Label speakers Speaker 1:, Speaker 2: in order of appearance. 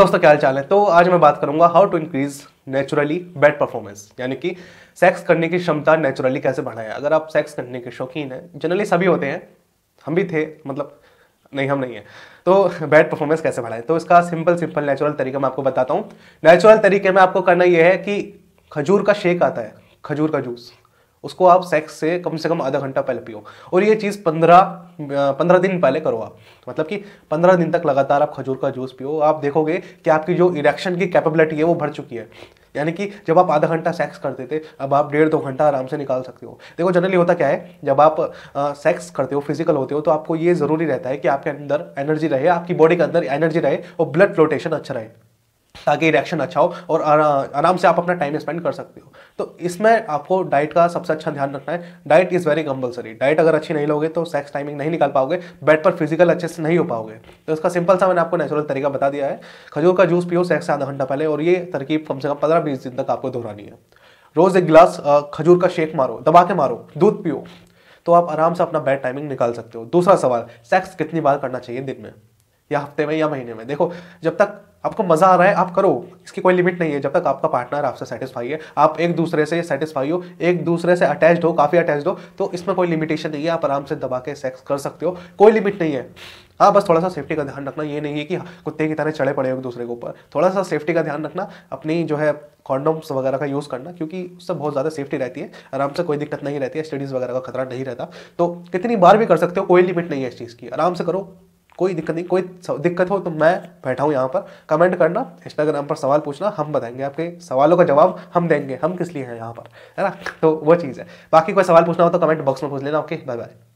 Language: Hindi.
Speaker 1: दोस्तों क्या हाल है तो आज मैं बात करूंगा how to increase naturally bed performance यानी कि सेक्स करने की क्षमता नेचुरली कैसे बढ़ाएं अगर आप सेक्स करने के शौकीन हैं जनरली सभी होते हैं हम भी थे मतलब नहीं हम नहीं है तो बैड परफॉर्मेंस कैसे बढ़ाएं तो इसका सिंपल सिंपल नेचुरल तरीका मैं आपको बताता हूँ नेचुरल तरीके में आपको करना यह है कि खजूर का शेक आता है खजूर का जूस उसको आप सेक्स से कम से कम आधा घंटा पहले पियो और ये चीज़ पंद्रह पंद्रह दिन पहले करो आप मतलब कि पंद्रह दिन तक लगातार आप खजूर का जूस पियो आप देखोगे कि आपकी जो इरेक्शन की कैपेबिलिटी है वो बढ़ चुकी है यानी कि जब आप आधा घंटा सेक्स करते थे अब आप डेढ़ दो घंटा आराम से निकाल सकते हो देखो जनरली होता क्या है जब आप आ, सेक्स करते हो फिजिकल होते हो तो आपको ये ज़रूरी रहता है कि आपके अंदर एनर्जी रहे आपकी बॉडी के अंदर एनर्जी रहे और ब्लड फ्लोटेशन अच्छा रहे ताकि रिएक्शन अच्छा हो और आराम से आप अपना टाइम स्पेंड कर सकते हो तो इसमें आपको डाइट का सबसे अच्छा ध्यान रखना है diet is very compulsory diet अगर अच्छी नहीं लोगे तो सेक्स टाइमिंग नहीं निकाल पाओगे बेड पर फिजिकल अच्छे से नहीं हो पाओगे तो इसका सिंपल सा मैंने आपको नेचुरल तरीका बता दिया है खजूर का जूस पियो सेक्स से आधा घंटा पहले और ये तरकीब कम से कम पंद्रह बीस दिन तक आपको दोहरानी है रोज़ एक गिलास खजूर का शेक मारो दबा के मारो दूध पियो तो आप आराम से अपना बेड टाइमिंग निकाल सकते हो दूसरा सवाल सेक्स कितनी बार करना चाहिए दिन में या हफ्ते में या महीने में देखो जब तक आपको मजा आ रहा है आप करो इसकी कोई लिमिट नहीं है जब तक आपका पार्टनर आपसे सेटिस्फाई है आप एक दूसरे से सेटिस्फाई हो एक दूसरे से अटैच हो काफ़ी अटैच हो तो इसमें कोई लिमिटेशन नहीं है आप आराम से दबा के सेक्स कर सकते हो कोई लिमिट नहीं है हाँ बस थोड़ा सा सेफ्टी का ध्यान रखना ये नहीं है कि कुत्ते की तरह चढ़े पड़े हो एक दूसरे के ऊपर थोड़ा सा सेफ्टी का ध्यान रखना अपनी जो है कॉन्डोम्स वगैरह का यूज़ करना क्योंकि उससे बहुत ज़्यादा सेफ्टी रहती है आराम से कोई दिक्कत नहीं रहती है स्टडीज़ वगैरह का खतरा नहीं रहता तो कितनी बार भी कर सकते हो कोई लिमिट नहीं है इस चीज़ की आराम से करो कोई दिक्कत नहीं कोई दिक्कत हो तो मैं बैठा हूँ यहाँ पर कमेंट करना इंस्टाग्राम पर सवाल पूछना हम बताएंगे आपके सवालों का जवाब हम देंगे हम किस लिए हैं यहाँ पर है ना तो वो चीज़ है बाकी कोई सवाल पूछना हो तो कमेंट बॉक्स में पूछ लेना ओके बाय बाय